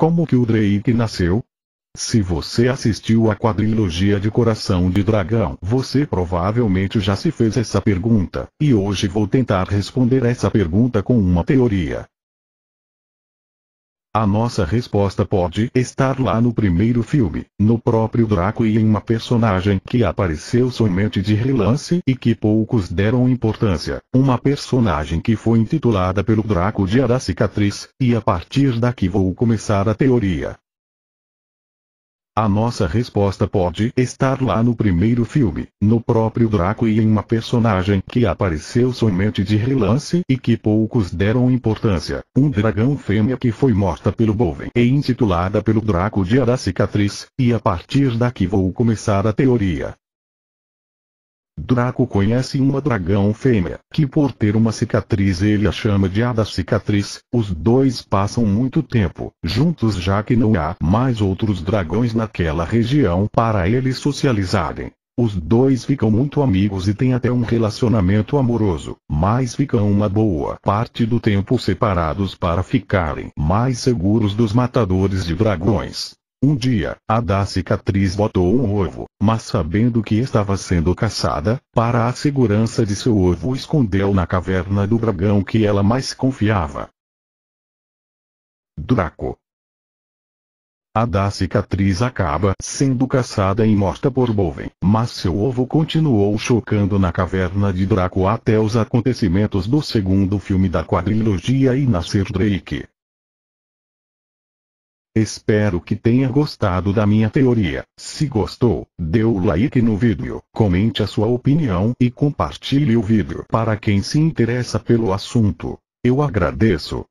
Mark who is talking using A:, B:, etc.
A: Como que o Drake nasceu? Se você assistiu à quadrilogia de Coração de Dragão, você provavelmente já se fez essa pergunta, e hoje vou tentar responder essa pergunta com uma teoria. A nossa resposta pode estar lá no primeiro filme, no próprio Draco e em uma personagem que apareceu somente de relance e que poucos deram importância. Uma personagem que foi intitulada pelo Draco Dia da Cicatriz, e a partir daqui vou começar a teoria. A nossa resposta pode estar lá no primeiro filme, no próprio Draco e em uma personagem que apareceu somente de relance e que poucos deram importância. Um dragão fêmea que foi morta pelo Boven e intitulada pelo Draco Dia da Cicatriz, e a partir daqui vou começar a teoria. Draco conhece uma dragão fêmea, que por ter uma cicatriz ele a chama de da Cicatriz. Os dois passam muito tempo juntos já que não há mais outros dragões naquela região para eles socializarem. Os dois ficam muito amigos e têm até um relacionamento amoroso, mas ficam uma boa parte do tempo separados para ficarem mais seguros dos matadores de dragões. Um dia, a da cicatriz botou um ovo, mas sabendo que estava sendo caçada, para a segurança de seu ovo escondeu na caverna do dragão que ela mais confiava. Draco. A da cicatriz acaba sendo caçada e morta por Boven, mas seu ovo continuou chocando na caverna de Draco até os acontecimentos do segundo filme da quadrilogia e nascer Drake. Espero que tenha gostado da minha teoria. Se gostou, dê o like no vídeo, comente a sua opinião e compartilhe o vídeo para quem se interessa pelo assunto. Eu agradeço.